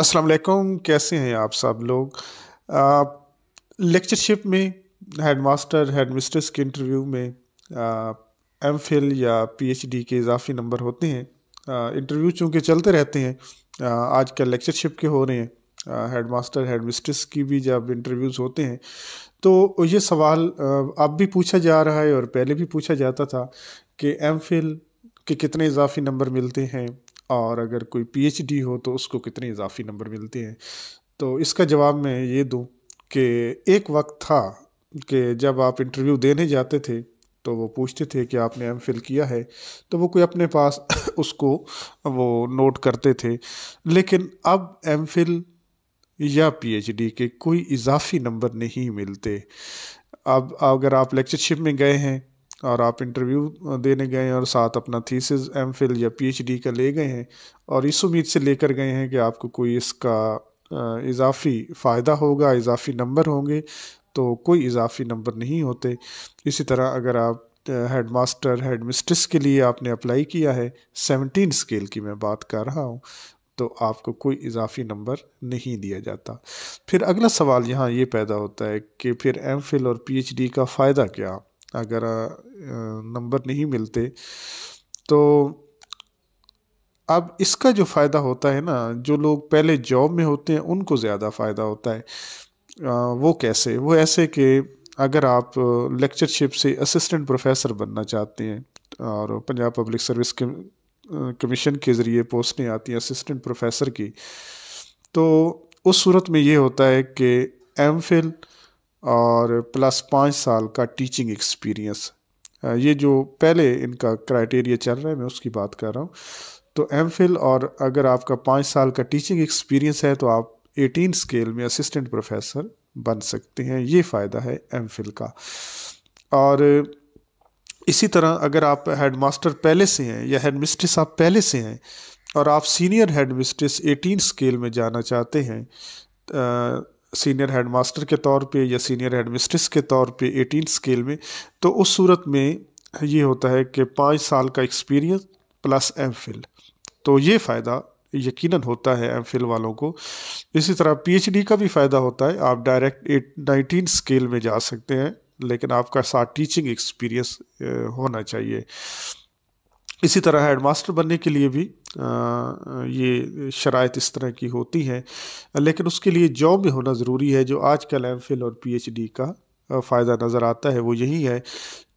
अस्सलाम वालेकुम कैसे हैं आप सब लोग लेक्चरशिप में हेडमास्टर हेड मिस्ट्रेस के इंटरव्यू में एम फिल या पीएचडी के इजाफी नंबर होते हैं इंटरव्यू चूँकि चलते रहते हैं आज कल लेक्चरशिप के हो रहे हैं हेडमास्टर हेड मिस्ट्रेस की भी जब इंटरव्यूज़ होते हैं तो ये सवाल अब भी पूछा जा रहा है और पहले भी पूछा जाता था कि एम फिल के कितने इजाफी नंबर मिलते हैं और अगर कोई पी हो तो उसको कितने इजाफी नंबर मिलते हैं तो इसका जवाब मैं ये दूँ कि एक वक्त था कि जब आप इंटरव्यू देने जाते थे तो वो पूछते थे कि आपने एम फिल किया है तो वो कोई अपने पास उसको वो नोट करते थे लेकिन अब एम फिल या पीएचडी के कोई इजाफी नंबर नहीं मिलते अब अगर आप लेक्चरशिप में गए हैं और आप इंटरव्यू देने गए हैं और साथ अपना थीसिस एम फिल या पीएचडी का ले गए हैं और इस उम्मीद से लेकर गए हैं कि आपको कोई इसका इजाफ़ी फ़ायदा होगा इजाफ़ी नंबर होंगे तो कोई इजाफ़ी नंबर नहीं होते इसी तरह अगर आप हेड मास्टर हेड मिस्ट्रेस के लिए आपने अप्लाई किया है सेवनटीन स्केल की मैं बात कर रहा हूँ तो आपको कोई इजाफी नंबर नहीं दिया जाता फिर अगला सवाल यहाँ ये पैदा होता है कि फिर एम और डी का फ़ायदा क्या अगर नंबर नहीं मिलते तो अब इसका जो फ़ायदा होता है ना जो लोग पहले जॉब में होते हैं उनको ज़्यादा फ़ायदा होता है वो कैसे वो ऐसे कि अगर आप लेक्चरशिप से असिस्टेंट प्रोफेसर बनना चाहते हैं और पंजाब पब्लिक सर्विस के कमीशन के ज़रिए पोस्टें आती हैं असिस्टेंट प्रोफेसर की तो उस सूरत में ये होता है कि एम फिल और प्लस पाँच साल का टीचिंग एक्सपीरियंस ये जो पहले इनका क्राइटेरिया चल रहा है मैं उसकी बात कर रहा हूँ तो एम और अगर आपका पाँच साल का टीचिंग एक्सपीरियंस है तो आप 18 स्केल में असिस्टेंट प्रोफेसर बन सकते हैं ये फ़ायदा है एम का और इसी तरह अगर आप हेडमास्टर पहले से हैं या हेड मिस्ट्रेस आप पहले से हैं और आप senior head mistress eighteen scale में जाना चाहते हैं सीनियर हेडमास्टर के तौर पे या सीनियर हेड मिस्ट्रेस के तौर पे एटीन स्केल में तो उस सूरत में ये होता है कि पाँच साल का एक्सपीरियंस प्लस एम तो ये फ़ायदा यकीनन होता है एम वालों को इसी तरह पीएचडी का भी फ़ायदा होता है आप डायरेक्ट एट नाइनटीन स्केल में जा सकते हैं लेकिन आपका साथ टीचिंग एक्सपीरियंस होना चाहिए इसी तरह हेडमास्टर बनने के लिए भी आ, ये शरात इस तरह की होती हैं लेकिन उसके लिए जॉब भी होना ज़रूरी है जो आज कल एम फिल और पीएचडी का फ़ायदा नज़र आता है वो यही है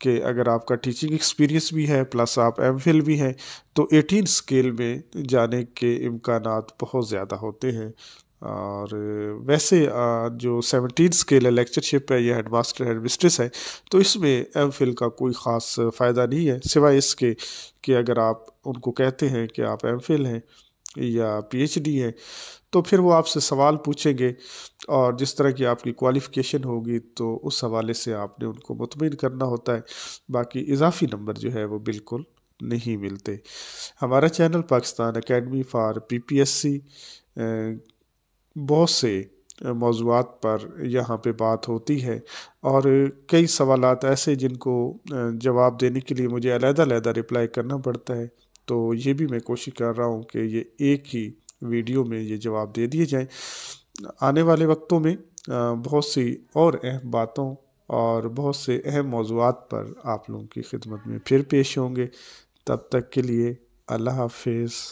कि अगर आपका टीचिंग एक्सपीरियंस भी है प्लस आप एम फिल भी हैं तो एटीन स्केल में जाने के इम्कान बहुत ज़्यादा होते हैं और वैसे जो सेवनटीन स्केल लिए लेक्चरशिप है या हेडमास्टर हेड मिस्ट्रेस है तो इसमें एम फिल का कोई ख़ास फ़ायदा नहीं है सिवाय इसके कि अगर आप उनको कहते हैं कि आप एम फिल हैं या पीएचडी हैं तो फिर वो आपसे सवाल पूछेंगे और जिस तरह की आपकी क्वालिफ़िकेशन होगी तो उस हवाले से आपने उनको मुतमिन करना होता है बाकी इजाफी नंबर जो है वो बिल्कुल नहीं मिलते हमारा channel Pakistan academy for C बहुत से मौजूद पर यहाँ पे बात होती है और कई सवाल ऐसे जिनको जवाब देने के लिए मुझे अलहदा रिप्लाई करना पड़ता है तो ये भी मैं कोशिश कर रहा हूँ कि ये एक ही वीडियो में ये जवाब दे दिए जाएं आने वाले वक्तों में बहुत सी और अहम बातों और बहुत से अहम मौजूद पर आप लोगों की खिदमत में फिर पेश होंगे तब तक के लिए अल्लाह हाफिज़